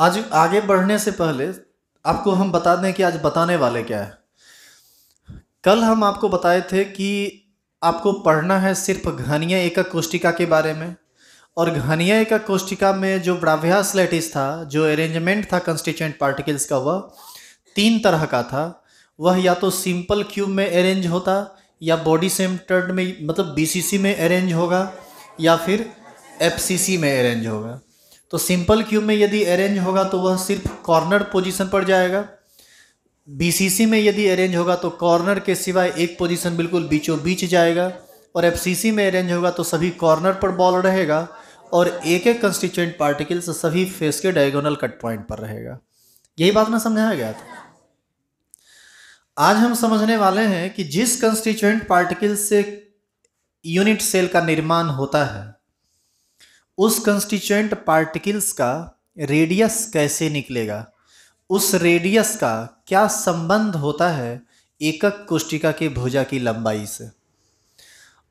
आज आगे बढ़ने से पहले आपको हम बता दें कि आज बताने वाले क्या है कल हम आपको बताए थे कि आपको पढ़ना है सिर्फ घनिया एकक कोष्टिका के बारे में और घनिया एकक कोष्टिका में जो ब्राभ्यास लेटिस था जो अरेंजमेंट था कंस्टिट्यूंट पार्टिकल्स का वह तीन तरह का था वह या तो सिंपल क्यूब में अरेंज होता या बॉडी सेंटर्ड में मतलब बीसीसी में अरेंज होगा या फिर एफसीसी में अरेंज होगा तो सिंपल क्यूब में यदि अरेंज होगा तो वह सिर्फ कॉर्नर पोजीशन पर जाएगा बीसीसी में यदि अरेंज होगा तो कॉर्नर के सिवाय एक पोजीशन बिल्कुल बीचों बीच जाएगा और एफसीसी में अरेंज होगा तो सभी कॉर्नर पर बॉल रहेगा और एक एक कंस्टिट्यूंट पार्टिकल्स सभी फेस के डायगोनल कट पॉइंट पर रहेगा यही बात ना समझाया गया था आज हम समझने वाले हैं कि जिस कंस्टिट्यूंट पार्टिकल से यूनिट सेल का निर्माण होता है उस कंस्टिट्यूएंट पार्टिकल्स का रेडियस कैसे निकलेगा उस रेडियस का क्या संबंध होता है एकक कोष्टिका के भुजा की लंबाई से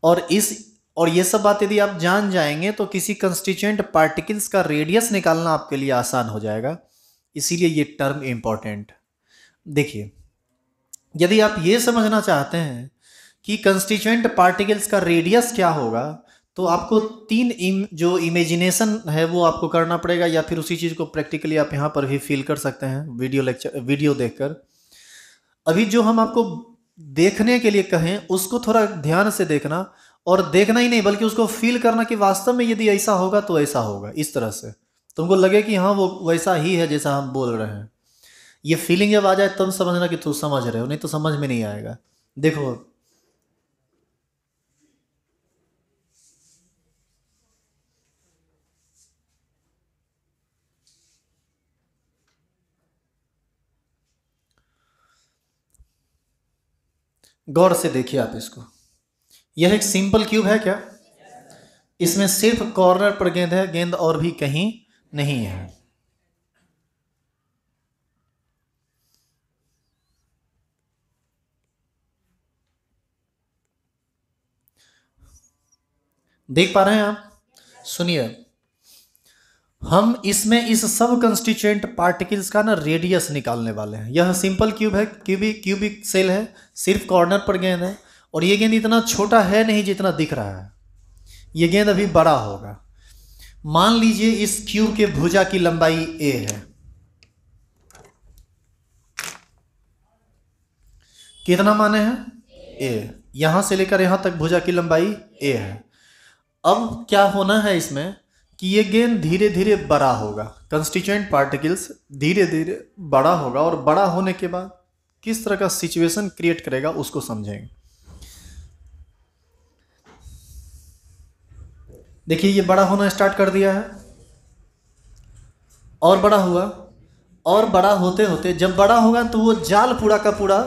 और इस और ये सब बात यदि आप जान जाएंगे तो किसी कंस्टिट्यूएंट पार्टिकल्स का रेडियस निकालना आपके लिए आसान हो जाएगा इसीलिए ये टर्म इम्पॉर्टेंट देखिए यदि आप ये समझना चाहते हैं कि कंस्टिट्यूएंट पार्टिकल्स का रेडियस क्या होगा तो आपको तीन इम, जो इमेजिनेशन है वो आपको करना पड़ेगा या फिर उसी चीज़ को प्रैक्टिकली आप यहाँ पर भी फील कर सकते हैं वीडियो लेक्चर वीडियो देखकर अभी जो हम आपको देखने के लिए कहें उसको थोड़ा ध्यान से देखना और देखना ही नहीं बल्कि उसको फील करना कि वास्तव में यदि ऐसा होगा तो ऐसा होगा इस तरह से तुमको लगे कि हाँ वो वैसा ही है जैसा हम बोल रहे हैं ये फीलिंग जब आ जाए तब समझना कि तू समझ रहे हो नहीं तो समझ में नहीं आएगा देखो गौर से देखिए आप इसको यह एक सिंपल क्यूब है क्या इसमें सिर्फ कॉर्नर पर गेंद है गेंद और भी कहीं नहीं है देख पा रहे हैं आप सुनिए हम इसमें इस सब कंस्टिट्यूएंट पार्टिकल्स का ना रेडियस निकालने वाले हैं यह सिंपल क्यूब है क्यूबिक क्यूबिक सेल है सिर्फ कॉर्नर पर गेंद है और ये गेंद इतना छोटा है नहीं जितना दिख रहा है ये गेंद अभी बड़ा होगा मान लीजिए इस क्यूब के भुजा की लंबाई ए है कितना माने हैं ए यहां से लेकर यहां तक भुजा की लंबाई ए है अब क्या होना है इसमें कि ये गेंद धीरे धीरे बड़ा होगा कंस्टिट्यूएंट पार्टिकल्स धीरे धीरे बड़ा होगा और बड़ा होने के बाद किस तरह का सिचुएशन क्रिएट करेगा उसको समझेंगे देखिए ये बड़ा होना स्टार्ट कर दिया है और बड़ा हुआ और बड़ा होते होते जब बड़ा होगा तो वो जाल पूरा का पूरा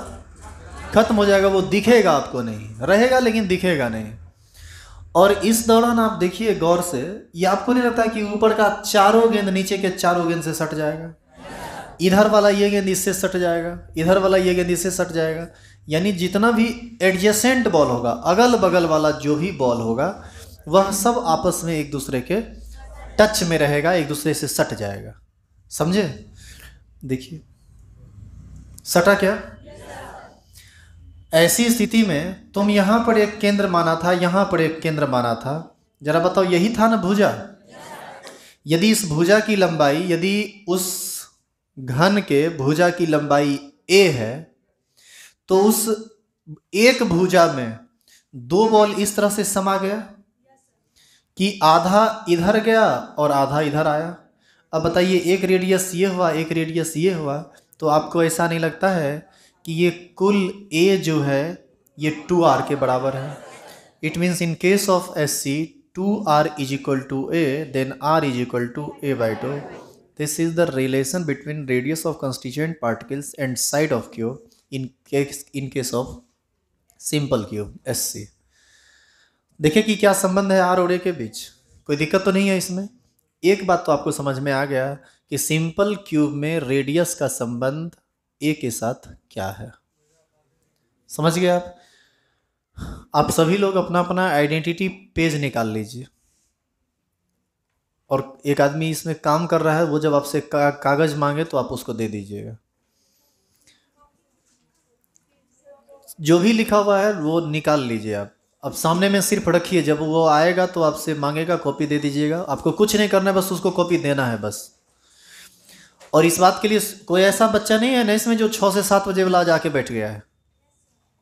खत्म हो जाएगा वो दिखेगा आपको नहीं रहेगा लेकिन दिखेगा नहीं और इस दौरान आप देखिए गौर से ये आपको नहीं लगता कि ऊपर का चारों गेंद नीचे के चारों गेंद से सट जाएगा इधर वाला ये गेंद इससे सट जाएगा इधर वाला ये गेंद इससे सट जाएगा यानी जितना भी एडजेसेंट बॉल होगा अगल बगल वाला जो भी बॉल होगा वह सब आपस में एक दूसरे के टच में रहेगा एक दूसरे से सट जाएगा समझे देखिए सटा क्या ऐसी स्थिति में तुम यहाँ पर एक केंद्र माना था यहाँ पर एक केंद्र माना था जरा बताओ यही था ना भुजा यदि इस भुजा की लंबाई यदि उस घन के भुजा की लंबाई ए है तो उस एक भुजा में दो बॉल इस तरह से समा गया कि आधा इधर गया और आधा इधर आया अब बताइए एक रेडियस ये हुआ एक रेडियस ये हुआ तो आपको ऐसा नहीं लगता है कि ये कुल ए जो है ये टू आर के बराबर है it means in case of S C two R is equal to A then R is equal to A by two this is the relation between radius of constituent particles and side of cube in case in case of simple cube S C देखिए कि क्या संबंध है are और ए के बीच कोई दिक्कत तो नहीं है इसमें एक बात तो आपको समझ में आ गया कि सिंपल क्यूब में रेडियस का संबंध ए के साथ क्या है समझ गए आप आप सभी लोग अपना अपना आइडेंटिटी पेज निकाल लीजिए और एक आदमी इसमें काम कर रहा है वो जब आपसे का, कागज मांगे तो आप उसको दे दीजिएगा जो भी लिखा हुआ है वो निकाल लीजिए आप अब सामने में सिर्फ रखिए जब वो आएगा तो आपसे मांगेगा कॉपी दे दीजिएगा आपको कुछ नहीं करना है बस उसको कॉपी देना है बस और इस बात के लिए कोई ऐसा बच्चा नहीं है ना इसमें जो छः से सात बजे वाला जाके बैठ गया है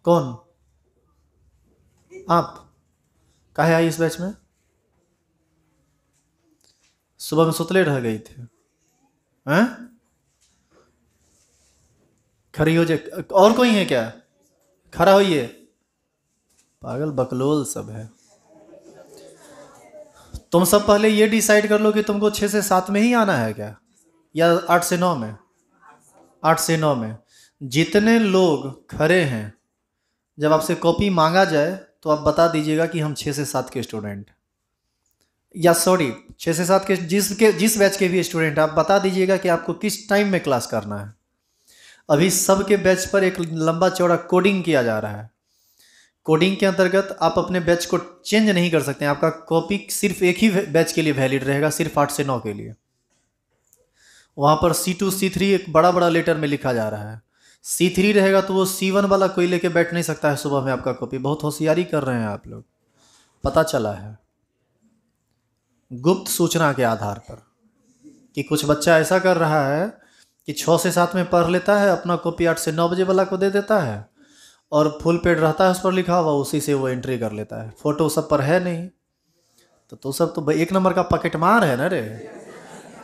कौन आप कहे आई इस बैच में सुबह में सुतले रह गई थी हैं खड़ी हो जाए और कोई है क्या खड़ा होइए पागल बकलोल सब है तुम सब पहले ये डिसाइड कर लो कि तुमको छः से सात में ही आना है क्या या आठ से नौ में आठ से नौ में जितने लोग खड़े हैं जब आपसे कॉपी मांगा जाए तो आप बता दीजिएगा कि हम छः से सात के स्टूडेंट या सॉरी छः से सात के जिसके जिस बैच के भी स्टूडेंट आप बता दीजिएगा कि आपको किस टाइम में क्लास करना है अभी सब के बैच पर एक लंबा चौड़ा कोडिंग किया जा रहा है कोडिंग के अंतर्गत आप अपने बैच को चेंज नहीं कर सकते आपका कॉपी सिर्फ एक ही बैच के लिए वैलिड रहेगा सिर्फ आठ से नौ के लिए वहाँ पर सी टू सी थ्री एक बड़ा बड़ा लेटर में लिखा जा रहा है सी थ्री रहेगा तो वो सी वन वाला कोई लेके बैठ नहीं सकता है सुबह में आपका कॉपी बहुत होशियारी कर रहे हैं आप लोग पता चला है गुप्त सूचना के आधार पर कि कुछ बच्चा ऐसा कर रहा है कि छः से सात में पढ़ लेता है अपना कॉपी आठ से नौ बजे वाला को दे देता है और फुल पेड रहता है उस पर लिखा हुआ उसी से वो एंट्री कर लेता है फ़ोटो सब पर है नहीं तो तो सब तो एक नंबर का पकेट मार है ना रे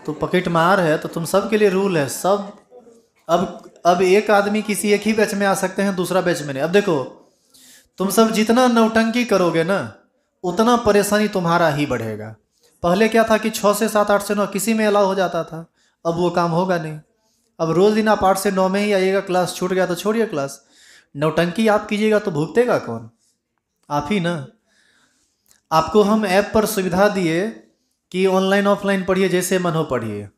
तो पकेट मार है तो तुम सब के लिए रूल है सब अब अब एक आदमी किसी एक ही बैच में आ सकते हैं दूसरा बैच में नहीं अब देखो तुम सब जितना नौटंकी करोगे ना उतना परेशानी तुम्हारा ही बढ़ेगा पहले क्या था कि छः से सात आठ से नौ किसी में अलाउ हो जाता था अब वो काम होगा नहीं अब रोज़ दिन आप आठ से नौ में ही आइएगा क्लास छूट गया तो छोड़िए क्लास नौटंकी आप कीजिएगा तो भुगतेगा कौन आप ही ना आपको हम ऐप पर सुविधा दिए कि ऑनलाइन ऑफलाइन पढ़िए जैसे मन हो पढ़िए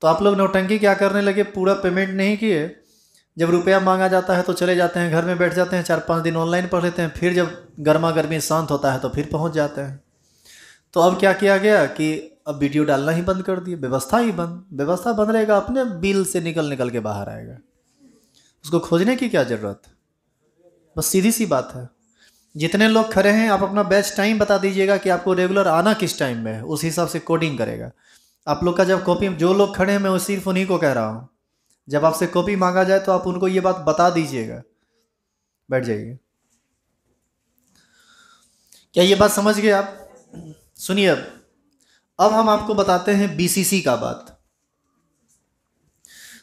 तो आप लोग नौटंकी क्या करने लगे पूरा पेमेंट नहीं किए जब रुपया मांगा जाता है तो चले जाते हैं घर में बैठ जाते हैं चार पाँच दिन ऑनलाइन पढ़ लेते हैं फिर जब गर्मा गर्मी शांत होता है तो फिर पहुंच जाते हैं तो अब क्या किया गया कि अब वीडियो डालना ही बंद कर दिए व्यवस्था ही बंद व्यवस्था बंद रहेगा अपने बिल से निकल निकल के बाहर आएगा उसको खोजने की क्या ज़रूरत बस सीधी सी बात है जितने लोग खड़े हैं आप अपना बेस्ट टाइम बता दीजिएगा कि आपको रेगुलर आना किस टाइम में है उस हिसाब से कोडिंग करेगा आप लोग का जब कॉपी जो लोग खड़े हैं मैं सिर्फ उन्हीं को कह रहा हूँ जब आपसे कॉपी मांगा जाए तो आप उनको ये बात बता दीजिएगा बैठ जाइए क्या ये बात समझ गए आप सुनिए अब अब हम आपको बताते हैं बीसीसी का बात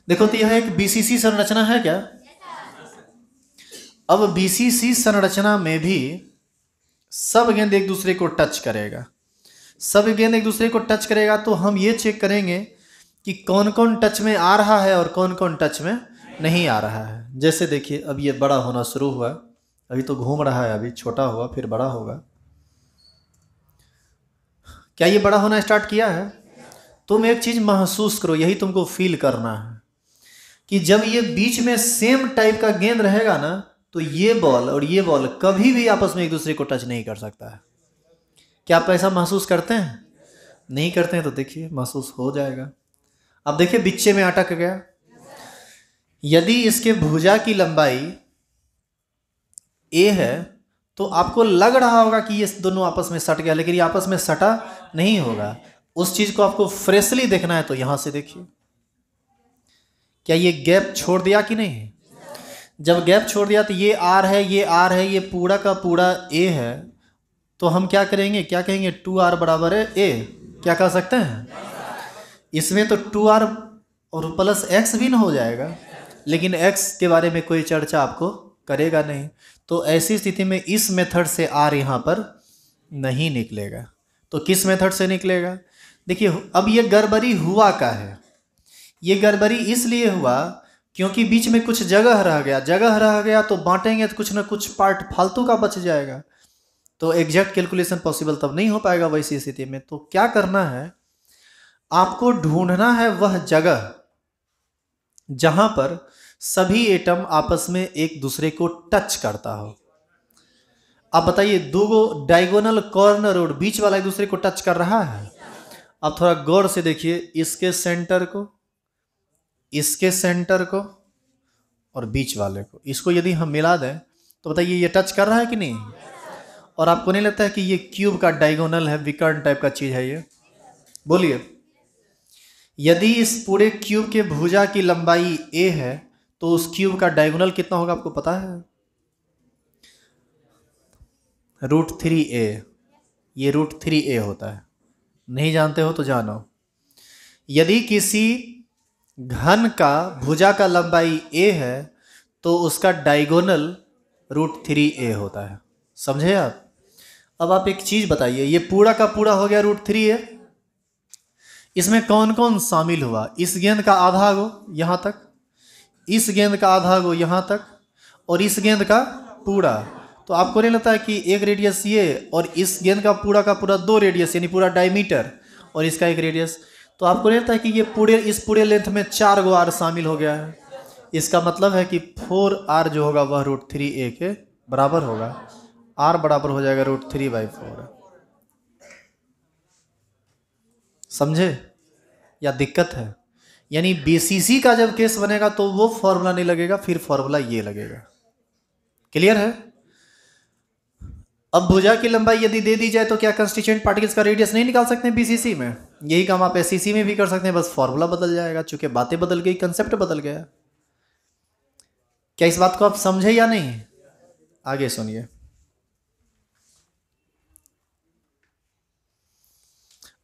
देखो तो यह एक बीसीसी संरचना है क्या अब बीसीसी संरचना में भी सब गेंद एक दूसरे को टच करेगा सब गेंद एक दूसरे को टच करेगा तो हम ये चेक करेंगे कि कौन कौन टच में आ रहा है और कौन कौन टच में नहीं आ रहा है जैसे देखिए अब ये बड़ा होना शुरू हुआ अभी तो घूम रहा है अभी छोटा हुआ फिर बड़ा होगा क्या ये बड़ा होना स्टार्ट किया है तुम एक चीज़ महसूस करो यही तुमको फील करना है कि जब ये बीच में सेम टाइप का गेंद रहेगा ना तो ये बॉल और ये बॉल कभी भी आपस में एक दूसरे को टच नहीं कर सकता है क्या आप ऐसा महसूस करते हैं नहीं करते हैं तो देखिए महसूस हो जाएगा अब देखिए बिच्चे में अटक गया यदि इसके भुजा की लंबाई ए है तो आपको लग रहा होगा कि ये दोनों आपस में सट गया लेकिन ये आपस में सटा नहीं होगा उस चीज को आपको फ्रेशली देखना है तो यहां से देखिए क्या ये गैप छोड़ दिया कि नहीं जब गैप छोड़ दिया तो ये आर है ये आर है ये पूरा का पूरा ए है तो हम क्या करेंगे क्या कहेंगे टू आर बराबर है ए क्या कह सकते हैं इसमें तो टू आर और प्लस एक्स भी ना हो जाएगा लेकिन एक्स के बारे में कोई चर्चा आपको करेगा नहीं तो ऐसी स्थिति में इस मेथड से आर यहाँ पर नहीं निकलेगा तो किस मेथड से निकलेगा देखिए अब ये गड़बड़ी हुआ का है ये गड़बड़ी इसलिए हुआ क्योंकि बीच में कुछ जगह रह गया जगह रह गया तो बांटेंगे तो कुछ ना कुछ पार्ट फालतू का बच जाएगा तो एग्जैक्ट कैलकुलेशन पॉसिबल तब नहीं हो पाएगा वैसी स्थिति में तो क्या करना है आपको ढूंढना है वह जगह जहां पर सभी एटम आपस में एक दूसरे को टच करता हो आप बताइए दो गो डायगोनल कॉर्नर और बीच वाला एक दूसरे को टच कर रहा है आप थोड़ा गौर से देखिए इसके सेंटर को इसके सेंटर को और बीच वाले को इसको यदि हम मिला दें तो बताइए ये टच कर रहा है कि नहीं और आपको नहीं लगता है कि ये क्यूब का डायगोनल है विकर्ण टाइप का चीज़ है ये बोलिए यदि इस पूरे क्यूब के भुजा की लंबाई ए है तो उस क्यूब का डायगोनल कितना होगा आपको पता है रूट थ्री ए ये रूट थ्री ए होता है नहीं जानते हो तो जानो यदि किसी घन का भुजा का लंबाई ए है तो उसका डायगोनल रूट थ्री ए होता है समझे आप अब आप एक चीज़ बताइए ये पूरा का पूरा हो गया रूट थ्री ए इसमें कौन कौन शामिल हुआ इस गेंद का आधा गो यहाँ तक इस गेंद का आधा गो यहाँ तक और इस गेंद का पूरा तो आपको नहीं लगता है कि एक रेडियस ये और इस गेंद का पूरा का पूरा दो रेडियस यानी पूरा डायमीटर और इसका एक रेडियस तो आपको नहीं लगता है कि ये पूरे इस पूरे लेंथ में चार गो आर शामिल हो गया है इसका मतलब है कि फोर आर जो होगा वह रूट थ्री ए के बराबर होगा आर बराबर हो जाएगा रूट थ्री बाई फोर समझे या दिक्कत है यानी बीसीसी का जब केस बनेगा तो वो फॉर्मूला नहीं लगेगा फिर फॉर्मूला ये लगेगा क्लियर है अब भुजा की लंबाई यदि दे दी जाए तो क्या कंस्टिट्यूंट पार्टिकल्स का रेडियस नहीं निकाल सकते बीसीसी में यही काम आप एस e में भी कर सकते हैं बस फॉर्मूला बदल जाएगा चूंकि बातें बदल गई कंसेप्ट बदल गया क्या इस बात को आप समझे या नहीं आगे सुनिए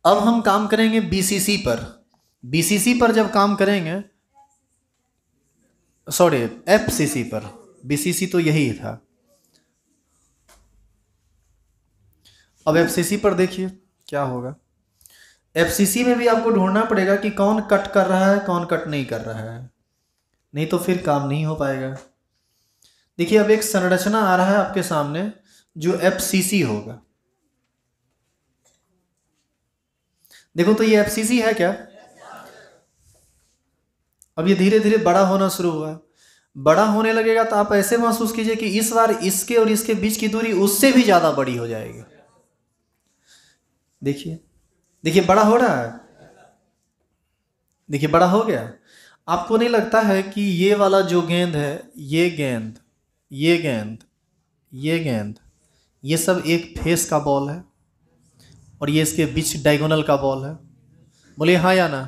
अब हम काम करेंगे बीसीसी पर बीसीसी पर जब काम करेंगे सॉरी एफसीसी पर बीसीसी तो यही था अब एफसीसी पर देखिए क्या होगा एफसीसी में भी आपको ढूंढना पड़ेगा कि कौन कट कर रहा है कौन कट नहीं कर रहा है नहीं तो फिर काम नहीं हो पाएगा देखिए अब एक संरचना आ रहा है आपके सामने जो एफसीसी होगा देखो तो ये एफसीसी है क्या अब ये धीरे धीरे बड़ा होना शुरू हुआ बड़ा होने लगेगा तो आप ऐसे महसूस कीजिए कि इस बार इसके और इसके बीच की दूरी उससे भी ज़्यादा बड़ी हो जाएगी देखिए देखिए बड़ा हो रहा है देखिए बड़ा हो गया आपको नहीं लगता है कि ये वाला जो गेंद है ये गेंद ये गेंद ये गेंद ये सब एक फेस का बॉल है और ये इसके बीच डायगोनल का बॉल है बोलिए हाँ या ना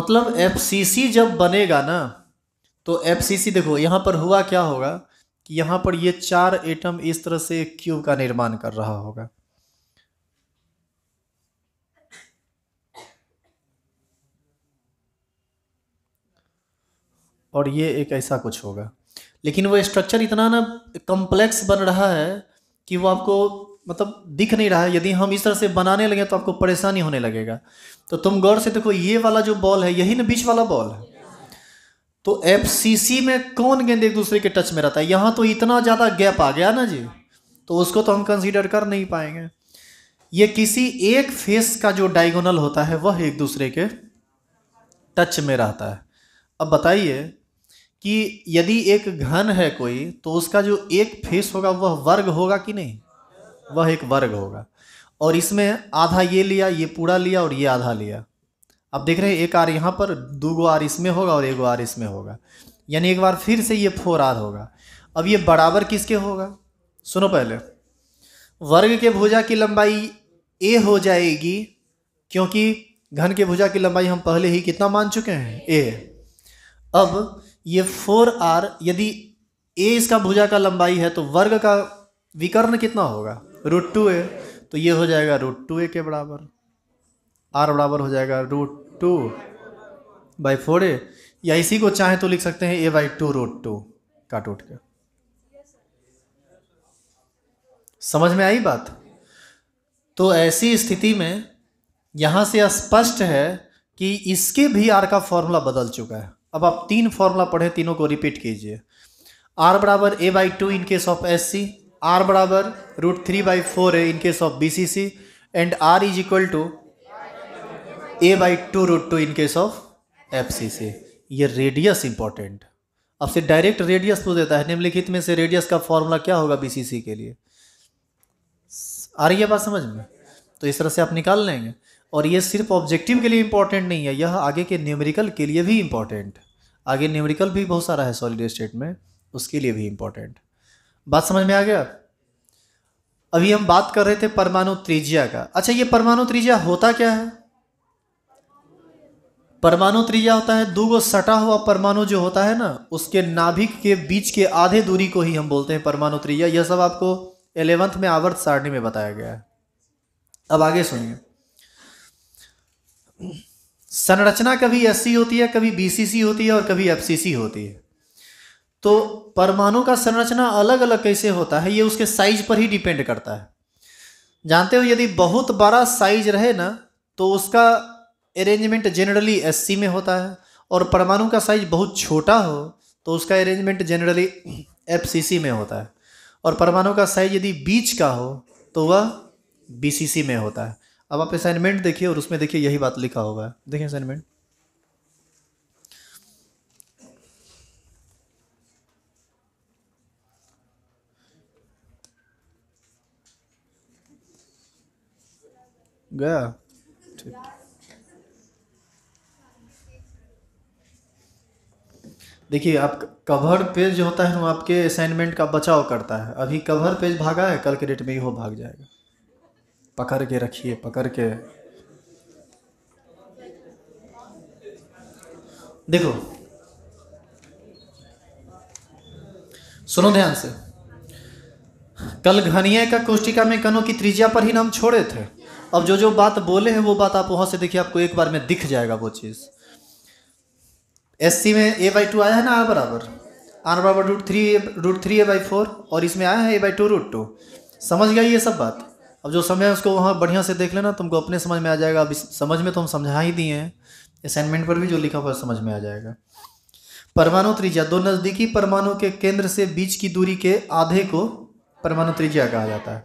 मतलब सी जब बनेगा ना तो सी देखो यहाँ पर हुआ क्या होगा कि यहाँ पर ये चार एटम इस तरह से एक क्यूब का निर्माण कर रहा होगा और ये एक ऐसा कुछ होगा लेकिन वो स्ट्रक्चर इतना ना कम्प्लेक्स बन रहा है कि वो आपको मतलब दिख नहीं रहा है यदि हम इस तरह से बनाने लगे तो आपको परेशानी होने लगेगा तो तुम गौर से देखो ये वाला जो बॉल है यही ना बीच वाला बॉल है तो एफ में कौन गेंद एक दूसरे के टच में रहता है यहाँ तो इतना ज़्यादा गैप आ गया ना जी तो उसको तो हम कंसीडर कर नहीं पाएंगे ये किसी एक फेस का जो डायगोनल होता है वह एक दूसरे के टच में रहता है अब बताइए कि यदि एक घन है कोई तो उसका जो एक फेस होगा वह वर्ग होगा कि नहीं वह एक वर्ग होगा और इसमें आधा ये लिया ये पूरा लिया और ये आधा लिया अब देख रहे हैं एक आर यहाँ पर दो गो आर इसमें होगा और एक गो आर इसमें होगा यानी एक बार फिर से ये फोर आर होगा अब ये बराबर किसके होगा सुनो पहले वर्ग के भुजा की लंबाई ए हो जाएगी क्योंकि घन के भुजा की लंबाई हम पहले ही कितना मान चुके हैं ए अब ये फोर आर यदि ए इसका भुजा का लंबाई है तो वर्ग का विकर्ण कितना होगा रूट टू ए तो ये हो जाएगा रूट टू ए के बराबर आर बराबर हो जाएगा root two by four A या इसी को चाहे तो लिख सकते हैं A by two root two का टूट के समझ में आई बात तो ऐसी स्थिति में यहां से स्पष्ट है कि इसके भी आर का फॉर्मूला बदल चुका है अब आप तीन फॉर्मूला पढ़े तीनों को रिपीट कीजिए आर बराबर A by two in case of S C R बराबर रूट थ्री बाई फोर है in case of B C C and R is equal to A by two root two in case of F C C ये radius important आपसे direct radius तो देता है निम्नलिखित में से रेडियस का फॉर्मूला क्या होगा बीसीसी के लिए आ रही है बात समझ में तो इस तरह से आप निकाल लेंगे और ये सिर्फ ऑब्जेक्टिव के लिए इंपॉर्टेंट नहीं है यह आगे के न्यूमेरिकल के लिए भी इंपॉर्टेंट आगे न्यूमेरिकल भी बहुत सारा है सॉलिड स्टेट में उसके लिए भी इम्पोर्टेंट बात समझ में आ गया अभी हम बात कर रहे थे परमाणु त्रिज्या का अच्छा ये परमाणु त्रिज्या होता क्या है परमाणु त्रिज्या होता है दो गो सटा हुआ परमाणु जो होता है ना उसके नाभिक के बीच के आधे दूरी को ही हम बोलते हैं परमाणु त्रिज्या यह सब आपको एलेवंथ में आवर्त सारणी में बताया गया है अब आगे सुनिए संरचना कभी एस होती है कभी बीसीसी होती है और कभी एफ होती है तो परमाणु का संरचना अलग अलग कैसे होता है ये उसके साइज पर ही डिपेंड करता है जानते हो यदि बहुत बड़ा साइज रहे ना तो उसका अरेंजमेंट जनरली एस में होता है और परमाणु का साइज बहुत छोटा हो तो उसका अरेंजमेंट जनरली एफ में होता है और परमाणु का साइज यदि बीच का हो तो वह बी में होता है अब आप असाइनमेंट देखिए और उसमें देखिए यही बात लिखा हुआ है देखिए असाइनमेंट गया ठीक देखिए आप कवर पेज जो होता है वो आपके असाइनमेंट का बचाव करता है अभी कवर पेज भागा है कल के डेट में ही हो भाग जाएगा पकड़ के रखिए पकड़ के देखो सुनो ध्यान से कल घनिये का कोष्टिका में कनों की त्रिज्या पर ही नाम छोड़े थे अब जो जो बात बोले हैं वो बात आप वहां से देखिए आपको एक बार में दिख जाएगा वो चीज एस सी में ए बाई टू आया है ना आर बराबर आर बराबर root three root three A by four और इसमें आया है A by two root two समझ गया ये सब बात अब जो समय है उसको वहाँ बढ़िया से देख लेना तुमको अपने समझ में आ जाएगा अभी समझ में तो हम समझा ही दिए हैं असाइनमेंट पर भी जो लिखा हुआ समझ में आ जाएगा परमाणु त्रिज्या दो नज़दीकी परमाणु के केंद्र से बीच की दूरी के आधे को परमाणु त्रिज्या कहा जाता है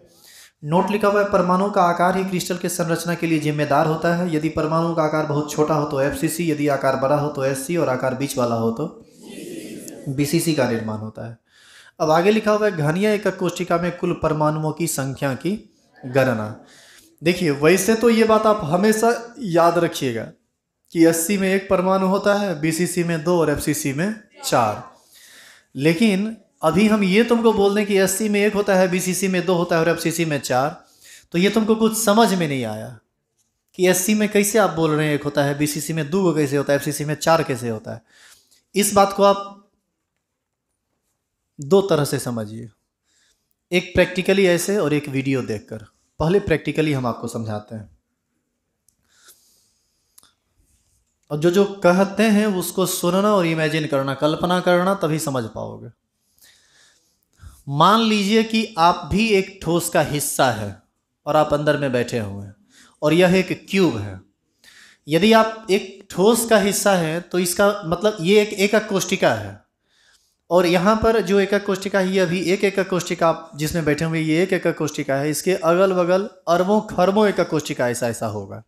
नोट लिखा हुआ है परमाणु का आकार ही क्रिस्टल के संरचना के लिए जिम्मेदार होता है यदि परमाणु का आकार बहुत छोटा हो तो एफ यदि आकार बड़ा हो तो एस और आकार बीच वाला हो तो बी का निर्माण होता है अब आगे लिखा हुआ है घनिया एकक कोष्टिका में कुल परमाणुओं की संख्या की गणना देखिए वैसे तो ये बात आप हमेशा याद रखिएगा कि एस में एक परमाणु होता है बी में दो और एफ में चार लेकिन अभी हम ये तुमको बोल दें कि एस में एक होता है बी में दो होता है और एफ में चार तो ये तुमको कुछ समझ में नहीं आया कि एस में कैसे आप बोल रहे हैं एक होता है बी में दो कैसे होता है एफ में चार कैसे होता है इस बात को आप दो तरह से समझिए एक प्रैक्टिकली ऐसे और एक वीडियो देखकर पहले प्रैक्टिकली हम आपको समझाते हैं और जो जो कहते हैं उसको सुनना और इमेजिन करना कल्पना करना तभी समझ पाओगे मान लीजिए कि आप भी एक ठोस का हिस्सा है और आप अंदर में बैठे हुए हैं और यह एक क्यूब है यदि आप एक ठोस का हिस्सा है तो इसका मतलब ये एक एक कोष्टिका है और यहाँ पर जो एकक कोष्टिका है ये अभी एक एकक कोष्टिका जिसमें बैठे हुए ये एक एकक कोष्टिका है इसके अगल बगल अरबों खरबों एकक कोष्टिका ऐसा ऐसा होगा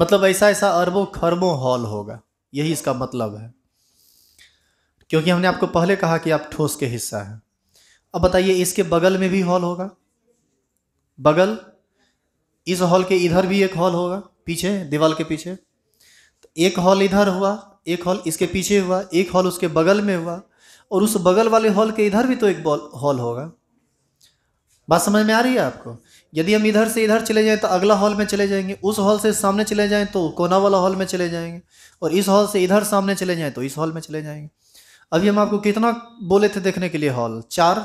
मतलब ऐसा ऐसा अरबों खरबों हॉल होगा यही इसका मतलब है क्योंकि हमने आपको पहले कहा कि आप ठोस के हिस्सा हैं अब बताइए इसके बगल में भी हॉल होगा बगल इस हॉल के इधर भी एक हॉल होगा पीछे दीवाल के पीछे तो एक हॉल इधर हुआ एक हॉल इसके पीछे हुआ एक हॉल उसके बगल में हुआ और उस बगल वाले हॉल के इधर भी तो एक बॉल हॉल होगा बात समझ में आ रही है आपको यदि हम इधर से इधर चले जाएं तो अगला हॉल में चले जाएंगे उस हॉल से सामने चले जाएं तो कोना वाला हॉल में चले जाएंगे और इस हॉल से इधर सामने चले जाएं तो इस हॉल में चले जाएंगे अभी हम आपको कितना बोले थे देखने के लिए हॉल चार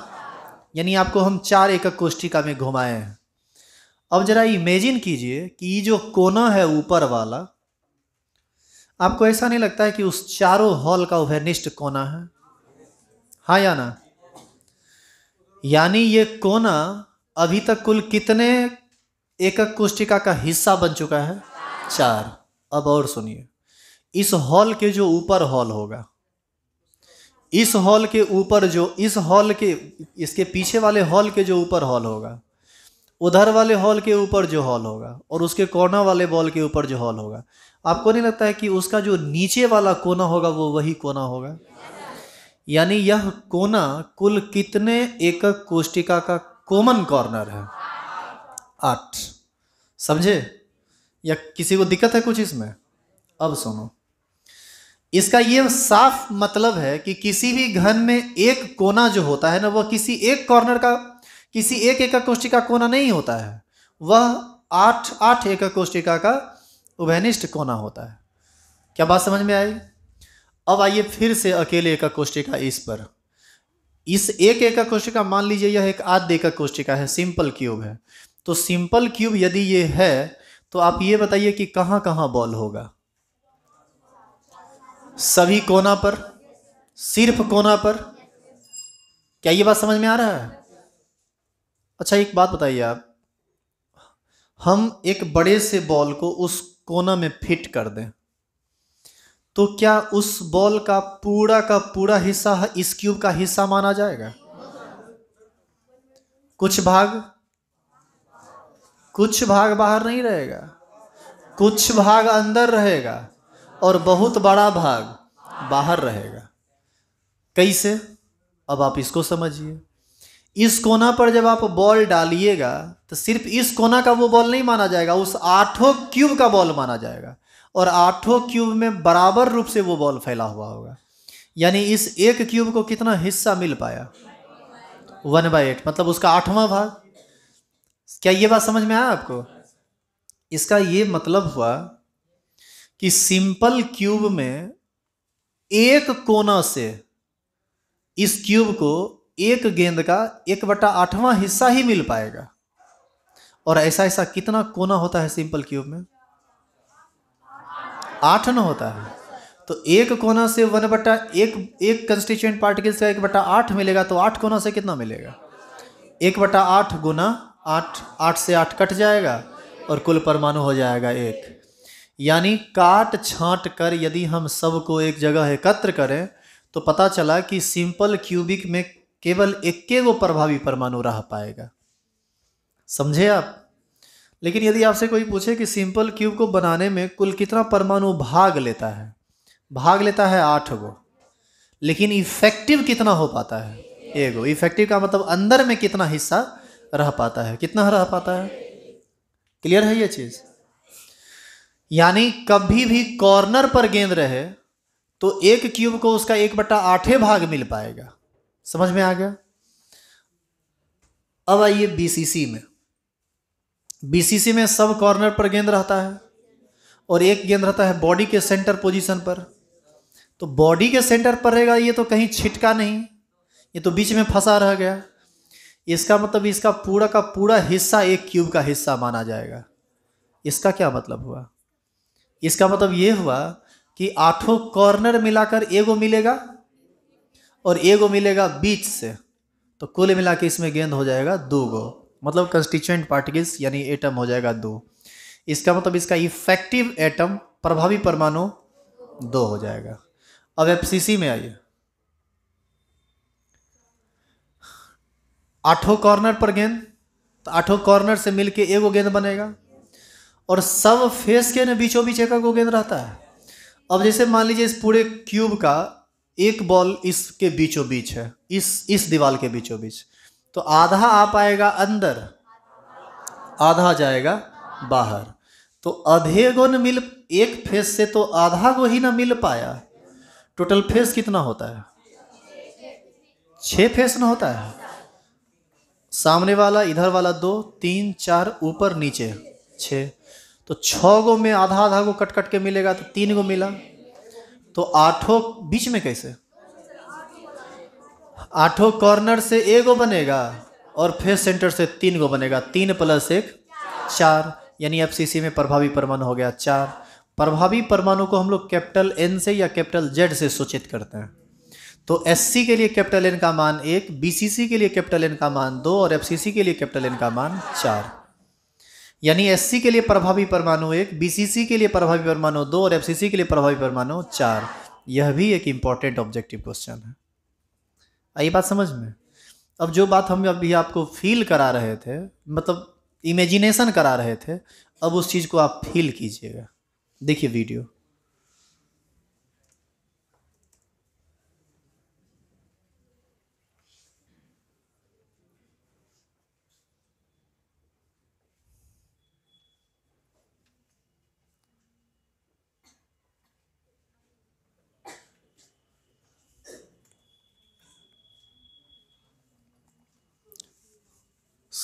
यानी आपको हम चार एकक कोष्ठिका में घुमाए हैं अब जरा इमेजिन कीजिए कि ये जो कोना है ऊपर वाला आपको ऐसा नहीं लगता है कि उस चारों हॉल का उभयनिष्ठ कोना है हाँ या ना यानी ये कोना अभी तक कुल कितने एकक कोष्टिका का हिस्सा बन चुका है चार अब और सुनिए इस हॉल के जो ऊपर हॉल होगा इस हॉल के ऊपर जो इस हॉल के इसके पीछे वाले हॉल के जो ऊपर हॉल होगा उधर वाले हॉल के ऊपर जो हॉल होगा और उसके कोना वाले बॉल के ऊपर जो हॉल होगा आपको नहीं लगता है कि उसका जो नीचे वाला कोना होगा वो वही कोना होगा यानी यह कोना कुल कितने एकक कोष्टिका का कॉमन कॉर्नर है आठ समझे या किसी को दिक्कत है कुछ इसमें अब सुनो इसका यह साफ मतलब है कि किसी भी घन में एक कोना जो होता है ना वह किसी एक कॉर्नर का किसी एक एकक कोष्टिका कोना नहीं होता है वह आठ आठ एकक कोष्टिका का उभयनिष्ठ कोना होता है क्या बात समझ में आई अब आइए फिर से अकेले एका कोष्टिका इस पर इस एक एकक कोष्टिका मान लीजिए यह एक आध एकक कोष्टिका है सिंपल क्यूब है तो सिंपल क्यूब यदि ये है तो आप ये बताइए कि कहाँ कहाँ बॉल होगा सभी कोना पर सिर्फ कोना पर क्या ये बात समझ में आ रहा है अच्छा एक बात बताइए आप हम एक बड़े से बॉल को उस कोना में फिट कर दें तो क्या उस बॉल का पूरा का पूरा हिस्सा इस क्यूब का हिस्सा माना जाएगा कुछ भाग कुछ भाग बाहर नहीं रहेगा कुछ भाग अंदर रहेगा और बहुत बड़ा भाग बाहर रहेगा कैसे अब आप इसको समझिए इस कोना पर जब आप बॉल डालिएगा तो सिर्फ इस कोना का वो बॉल नहीं माना जाएगा उस आठों क्यूब का बॉल माना जाएगा और आठों क्यूब में बराबर रूप से वो बॉल फैला हुआ होगा यानी इस एक क्यूब को कितना हिस्सा मिल पाया वन बाई एट मतलब उसका आठवां भाग क्या ये बात समझ में आया आपको इसका ये मतलब हुआ कि सिंपल क्यूब में एक कोना से इस क्यूब को एक गेंद का एक बटा आठवां हिस्सा ही मिल पाएगा और ऐसा ऐसा कितना कोना होता है सिंपल क्यूब में आठ न होता है तो एक कोना से वन बट्टा एक एक कंस्टिट्यूएंट पार्टिकल से एक बट्टा आठ मिलेगा तो आठ कोना से कितना मिलेगा एक बट्टा आठ गुना आठ आठ से आठ कट जाएगा और कुल परमाणु हो जाएगा एक यानी काट छांट कर यदि हम सबको एक जगह एकत्र करें तो पता चला कि सिंपल क्यूबिक में केवल एक के वो प्रभावी परमाणु रह पाएगा समझे आप लेकिन यदि आपसे कोई पूछे कि सिंपल क्यूब को बनाने में कुल कितना परमाणु भाग लेता है भाग लेता है आठ गो लेकिन इफेक्टिव कितना हो पाता है एगो इफेक्टिव का मतलब अंदर में कितना हिस्सा रह पाता है कितना रह पाता है क्लियर है ये चीज़ यानी कभी भी कॉर्नर पर गेंद रहे तो एक क्यूब को उसका एक बट्टा आठे भाग मिल पाएगा समझ में आ गया अब आइए बीसीसी में बीसीसी में सब कॉर्नर पर गेंद रहता है और एक गेंद रहता है बॉडी के सेंटर पोजीशन पर तो बॉडी के सेंटर पर रहेगा ये तो कहीं छिटका नहीं ये तो बीच में फंसा रह गया इसका मतलब इसका पूरा का पूरा हिस्सा एक क्यूब का हिस्सा माना जाएगा इसका क्या मतलब हुआ इसका मतलब ये हुआ कि आठों कॉर्नर मिलाकर एगो मिलेगा और एगो मिलेगा बीच से तो कुल मिला के इसमें गेंद हो जाएगा दो गो मतलब कंस्टिट्यूएंट पार्टिकल्स यानी एटम हो जाएगा दो इसका मतलब इसका इफेक्टिव एटम प्रभावी परमाणु दो हो जाएगा अब एफसीसी में आइए आठों कॉर्नर पर गेंद तो आठों कॉर्नर से मिलके एगो गेंद बनेगा और सब फेस के बीचों बीच एक वो गेंद रहता है अब जैसे मान लीजिए इस पूरे क्यूब का एक बॉल इसके बीचों बीच है इस इस दीवार के बीचों बीच तो आधा आप आएगा अंदर आधा जाएगा बाहर तो अधे गो न मिल एक फेस से तो आधा गो ही ना मिल पाया टोटल फेस कितना होता है छः फेस ना होता है सामने वाला इधर वाला दो तीन चार ऊपर नीचे छः तो छः गो में आधा आधा गो कट कट के मिलेगा तो तीन गो मिला तो आठों बीच में कैसे आठों कॉर्नर से एगो बनेगा और फेस सेंटर से तीन गो बनेगा तीन प्लस एक चार यानी एफ में प्रभावी परमाणु हो गया चार प्रभावी परमाणु को हम लोग कैपिटल एन से या कैपिटल जेड से सूचित करते हैं तो एस के लिए कैपिटल एन का मान एक बी के लिए कैपिटल एन का मान दो और एफ के लिए कैपिटल एन का मान चार यानी एस के लिए प्रभावी परमाणु एक बी के लिए प्रभावी परमाणु दो और एफ के लिए प्रभावी परमाणु चार यह भी एक इंपॉर्टेंट ऑब्जेक्टिव क्वेश्चन है आई बात समझ में अब जो बात हम अभी आपको फील करा रहे थे मतलब इमेजिनेशन करा रहे थे अब उस चीज़ को आप फील कीजिएगा देखिए वीडियो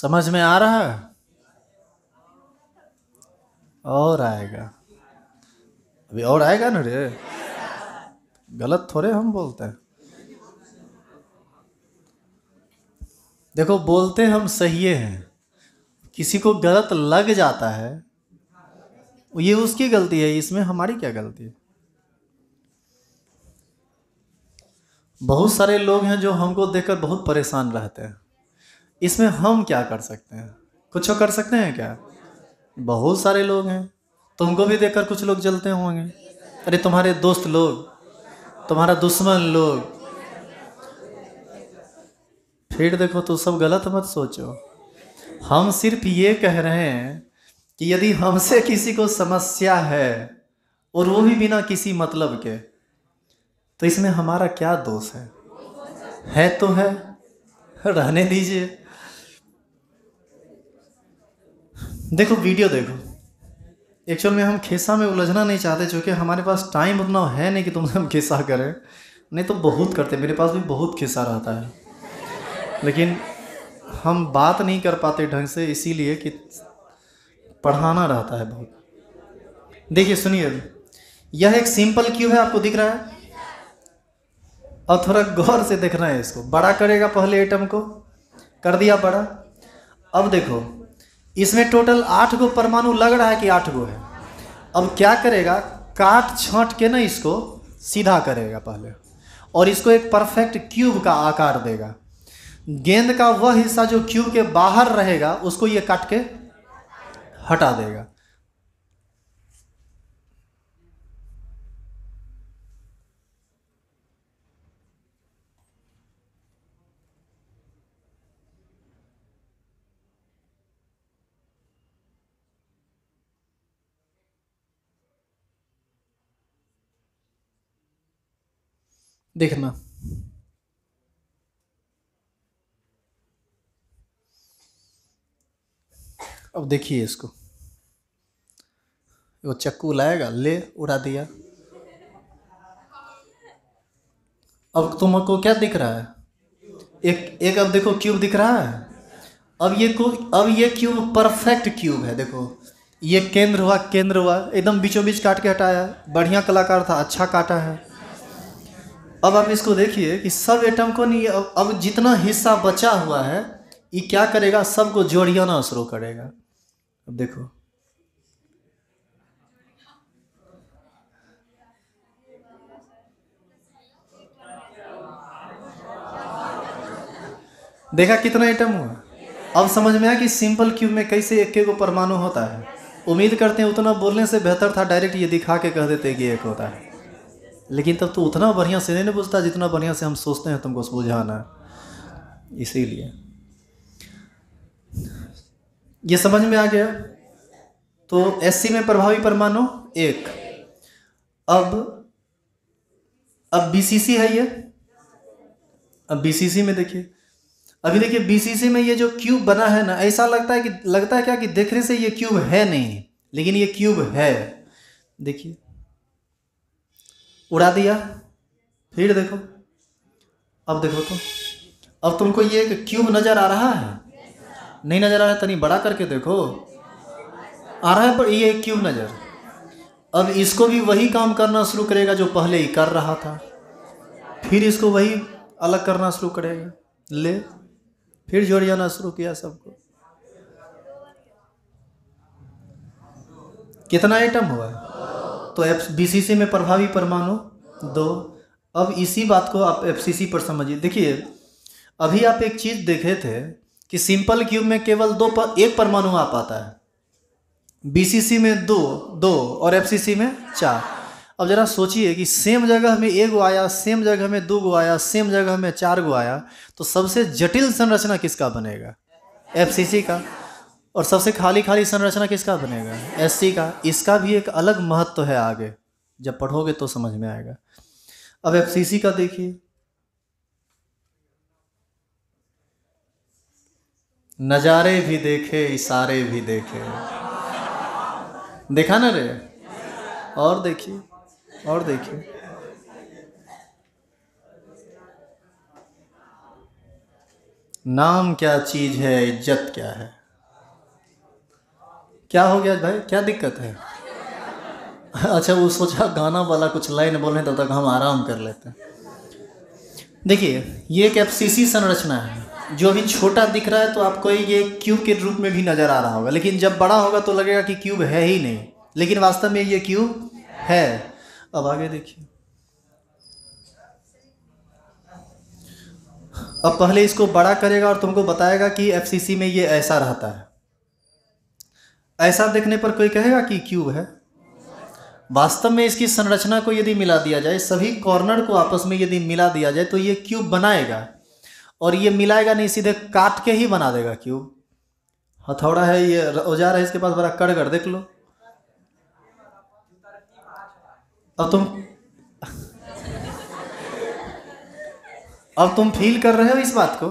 समझ में आ रहा है और आएगा अभी और आएगा ना रे गलत थोड़े हम बोलते हैं देखो बोलते हम सही हैं किसी को गलत लग जाता है ये उसकी गलती है इसमें हमारी क्या गलती है बहुत सारे लोग हैं जो हमको देखकर बहुत परेशान रहते हैं इसमें हम क्या कर सकते हैं कुछ कर सकते हैं क्या बहुत सारे लोग हैं तुमको भी देखकर कुछ लोग जलते होंगे अरे तुम्हारे दोस्त लोग तुम्हारा दुश्मन लोग फिर देखो तो सब गलत मत सोचो हम सिर्फ ये कह रहे हैं कि यदि हमसे किसी को समस्या है और वो भी बिना किसी मतलब के तो इसमें हमारा क्या दोष है है तो है रहने दीजिए देखो वीडियो देखो एक्चुअल में हम खिस्सा में उलझना नहीं चाहते चूँकि हमारे पास टाइम उतना है नहीं कि तुमसे हम खिस्सा करें नहीं तो बहुत करते मेरे पास भी बहुत खिस्सा रहता है लेकिन हम बात नहीं कर पाते ढंग से इसीलिए कि पढ़ाना रहता है बहुत देखिए सुनिए यह एक सिंपल क्यू है आपको दिख रहा है और थोड़ा गौर से देखना है इसको बड़ा करेगा पहले आइटम को कर दिया बड़ा अब देखो इसमें टोटल आठ गो परमाणु लग रहा है कि आठ गो है अब क्या करेगा काट छाँट के ना इसको सीधा करेगा पहले और इसको एक परफेक्ट क्यूब का आकार देगा गेंद का वह हिस्सा जो क्यूब के बाहर रहेगा उसको ये काट के हटा देगा देखना अब देखिए इसको वो चक्कू लाएगा ले उड़ा दिया अब तुमको क्या दिख रहा है एक एक अब देखो क्यूब दिख रहा है अब ये को अब ये क्यूब परफेक्ट क्यूब है देखो ये केंद्र हुआ केंद्र हुआ एकदम बीचों बीच काट के हटाया बढ़िया कलाकार था अच्छा काटा है अब आप इसको देखिए कि सब एटम को नहीं अब अब जितना हिस्सा बचा हुआ है ये क्या करेगा सबको जोड़ियाना शुरू करेगा अब देखो देखा कितना एटम हुआ अब समझ में आया कि सिंपल क्यूब में कैसे एक एक परमाणु होता है उम्मीद करते हैं उतना बोलने से बेहतर था डायरेक्ट ये दिखा के कह देते कि एक होता है लेकिन तब तो उतना बढ़िया से नहीं बुझता जितना बढ़िया से हम सोचते हैं तुमको बुझाना इसीलिए ये समझ में आ गया तो एस में प्रभावी परमाणु एक अब अब बीसीसी है ये अब बीसीसी में देखिए अभी देखिए बीसीसी में ये जो क्यूब बना है ना ऐसा लगता है कि लगता है क्या कि देखने से ये क्यूब है नहीं लेकिन ये क्यूब है देखिए उड़ा दिया फिर देखो अब देखो तो अब तुमको ये क्यूब नज़र आ रहा है नहीं नज़र आ रहा है तनी बड़ा करके देखो आ रहा है पर ये क्यूब नज़र अब इसको भी वही काम करना शुरू करेगा जो पहले ही कर रहा था फिर इसको वही अलग करना शुरू करेगा ले फिर जोड़ जाना शुरू किया सबको कितना आइटम हुआ है तो एफ बीसीसी में प्रभावी परमाणु दो अब इसी बात को आप सी पर समझिए देखिए अभी आप एक चीज़ देखे थे कि सिंपल क्यूब में केवल दो पर, एक परमाणु आ पाता है सी में दो दो और सी में चार अब जरा सोचिए कि सेम जगह में एक गो आया सेम जगह में दो गो आया सेम जगह में चार गो आया तो सबसे जटिल संरचना किसका बनेगा सी का और सबसे खाली खाली संरचना किसका बनेगा एस का इसका भी एक अलग महत्व है आगे जब पढ़ोगे तो समझ में आएगा अब एफ का देखिए नज़ारे भी देखे इशारे भी देखे देखा ना रे और देखिए और देखिए नाम क्या चीज़ है इज्जत क्या है क्या हो गया भाई क्या दिक्कत है अच्छा वो सोचा गाना वाला कुछ लाइन बोले तब तक हम आराम कर लेते हैं देखिए ये एक एफसीसी संरचना है जो अभी छोटा दिख रहा है तो आपको ये क्यूब के रूप में भी नज़र आ रहा होगा लेकिन जब बड़ा होगा तो लगेगा कि क्यूब है ही नहीं लेकिन वास्तव में ये क्यूब है अब आगे देखिए अब पहले इसको बड़ा करेगा और तुमको बताएगा कि एफसीसी में ये ऐसा रहता है ऐसा देखने पर कोई कहेगा कि क्यूब है वास्तव में इसकी संरचना को यदि मिला दिया जाए सभी कॉर्नर को आपस में यदि मिला दिया जाए तो ये क्यूब बनाएगा और ये मिलाएगा नहीं सीधे काट के ही बना देगा क्यूब हथौड़ा हाँ, है ये औजार है इसके पास बड़ा कड़ कर देख लो अब तुम अब तुम फील कर रहे हो इस बात को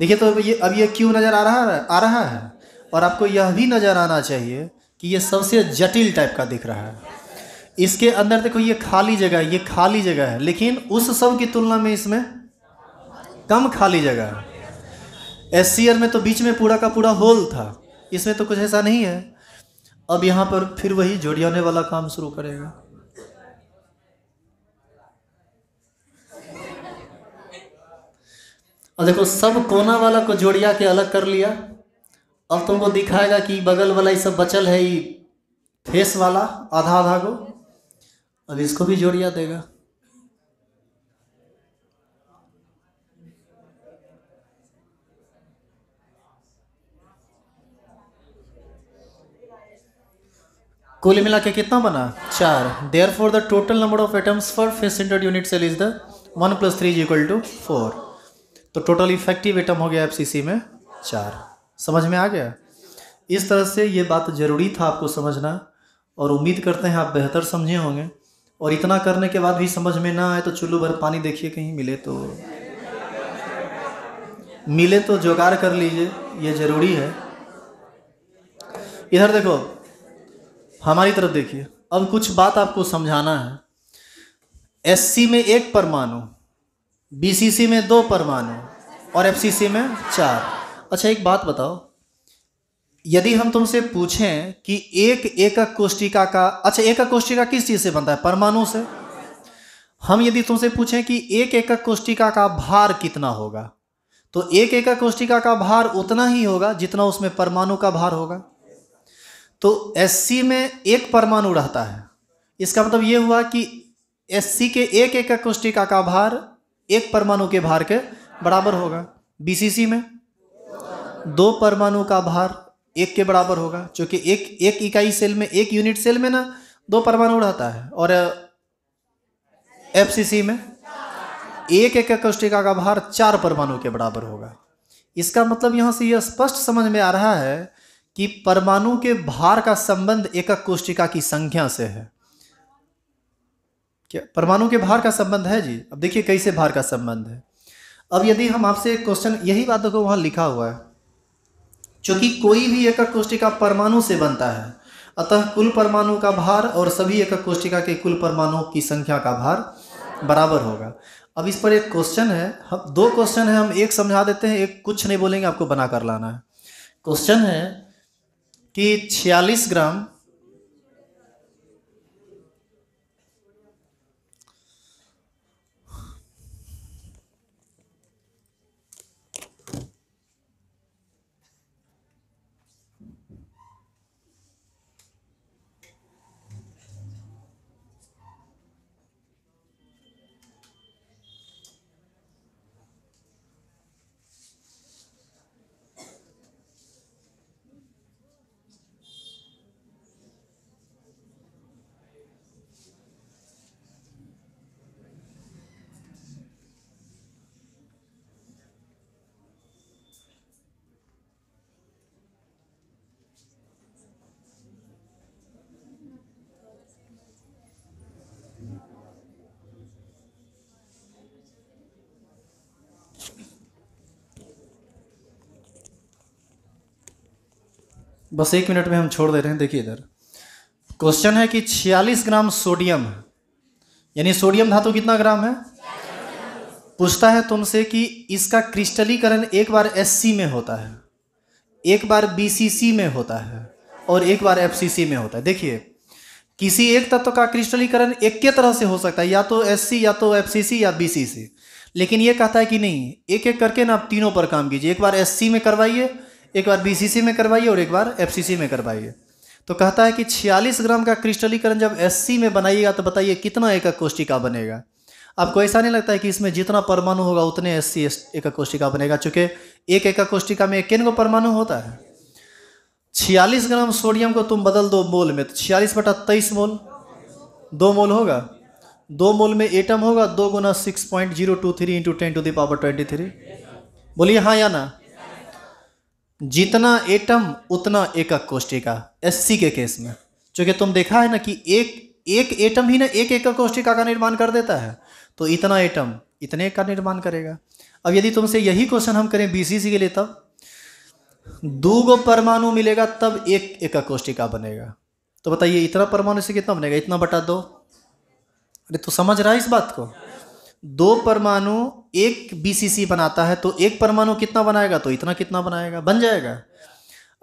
देखिए तो ये अब ये क्यों नज़र आ रहा है आ रहा है और आपको यह भी नज़र आना चाहिए कि यह सबसे जटिल टाइप का दिख रहा है इसके अंदर देखो ये खाली जगह है ये खाली जगह है लेकिन उस सब की तुलना में इसमें कम खाली जगह है एस में तो बीच में पूरा का पूरा होल था इसमें तो कुछ ऐसा नहीं है अब यहाँ पर फिर वही जोड़ियाने वाला काम शुरू करेगा और देखो सब कोना वाला को जोड़िया के अलग कर लिया अब तुमको दिखाएगा कि बगल वाला ये सब बचल है ये फेस वाला आधा आधा को अब इसको भी जोड़िया देगा कुल मिला के कितना बना चार there for the total number of atoms पर face centered unit cell is the one plus three is equal to four तो टोटल इफेक्टिव एटम हो गया एफ में चार समझ में आ गया इस तरह से ये बात ज़रूरी था आपको समझना और उम्मीद करते हैं आप बेहतर समझे होंगे और इतना करने के बाद भी समझ में ना आए तो चुल्लू भर पानी देखिए कहीं मिले तो मिले तो जोगाड़ कर लीजिए ये ज़रूरी है इधर देखो हमारी तरफ देखिए अब कुछ बात आपको समझाना है एससी में एक परमाणु बीसीसी में दो परमाणु और एफसीसी में चार अच्छा एक बात बताओ यदि हम तुमसे पूछें कि एक एकक कोष्टिका का अच्छा एकक कोष्टिका किस चीज़ से बनता है परमाणु से हम यदि तुमसे पूछें कि एक एकक कोष्टिका का भार कितना होगा तो एक एकक कोष्टिका का भार उतना ही होगा जितना उसमें परमाणु का भार होगा तो एस में एक परमाणु रहता है इसका मतलब ये हुआ कि एस के एक एकक कोष्टिका का भार एक परमाणु के भार के बराबर होगा बी में दो परमाणु का भार एक के बराबर होगा क्योंकि एक एक इकाई सेल में एक यूनिट सेल में ना दो परमाणु रहता है और एफसीसी में एक एक कोष्टिका का भार चार परमाणु के बराबर होगा इसका मतलब यहाँ से यह स्पष्ट समझ में आ रहा है कि परमाणु के भार का संबंध एकक कोष्टिका की संख्या से है क्या परमाणु के भार का संबंध है जी अब देखिए कैसे भार का संबंध है अब यदि हम आपसे क्वेश्चन यही बातों को वहां लिखा हुआ है क्योंकि कोई भी एकक कोष्टिका परमाणु से बनता है अतः कुल परमाणु का भार और सभी एकक कोष्टिका के कुल परमाणु की संख्या का भार बराबर होगा अब इस पर एक क्वेश्चन है हम दो क्वेश्चन है हम एक समझा देते हैं एक कुछ नहीं बोलेंगे आपको बना कर लाना है क्वेश्चन है कि छियालीस ग्राम बस एक मिनट में हम छोड़ दे रहे हैं देखिए इधर क्वेश्चन है कि 46 ग्राम सोडियम यानी सोडियम धातु कितना ग्राम है पूछता है तुमसे कि इसका क्रिस्टलीकरण एक बार एस में होता है एक बार बी में होता है और एक बार एफ में होता है देखिए किसी एक तत्व का क्रिस्टलीकरण एक के तरह से हो सकता है या तो एस या तो एफ या बी लेकिन ये कहता है कि नहीं एक एक करके ना आप तीनों पर काम कीजिए एक बार एस में करवाइए एक बार बी में करवाइए और एक बार एफ में करवाइए तो कहता है कि 46 ग्राम का क्रिस्टलीकरण जब एस में बनाइएगा तो बताइए कितना एकक कोष्टिका बनेगा आपको ऐसा नहीं लगता है कि इसमें जितना परमाणु होगा उतने एस सी एकक कोष्टिका बनेगा चूँकि एक एकक कोष्टिका में किन को परमाणु होता है छियालीस ग्राम सोडियम को तुम बदल दो मोल में तो छियालीस बटा तेईस मोल दो मोल होगा दो मोल में एटम होगा दो गुना six point zero two three into ten to the power twenty three बोलिए हाँ या ना जितना एटम उतना एकक कोष्टिका एससी के केस में चूंकि तुम देखा है ना कि एक एक एटम ही ना एक एकक कोष्टिका का निर्माण कर देता है तो इतना एटम इतने का निर्माण करेगा अब यदि तुमसे यही क्वेश्चन हम करें बीसीसी के लिए तब दो गो परमाणु मिलेगा तब एक एकक कोष्टिका बनेगा तो बताइए इतना परमाणु से कितना बनेगा इतना बटा दो अरे तो समझ रहा है इस बात को दो परमाणु एक बी बनाता है तो एक परमाणु कितना बनाएगा तो इतना कितना बनाएगा बन जाएगा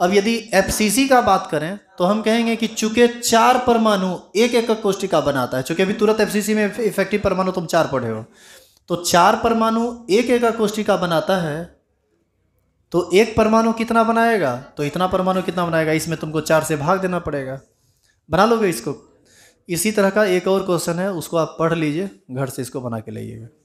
अब यदि एफ का बात करें तो हम कहेंगे कि चूंकि चार परमाणु एक एक कोष्टिका का बनाता है चूंकि अभी तुरंत एफ में इफेक्टिव परमाणु तुम चार पढ़े हो तो चार परमाणु एक एक कोष्टि का बनाता है तो एक परमाणु कितना बनाएगा तो इतना परमाणु कितना बनाएगा इसमें तुमको चार से भाग देना पड़ेगा बना लोगे इसको इसी तरह का एक और क्वेश्चन है उसको आप पढ़ लीजिए घर से इसको बना के लाइएगा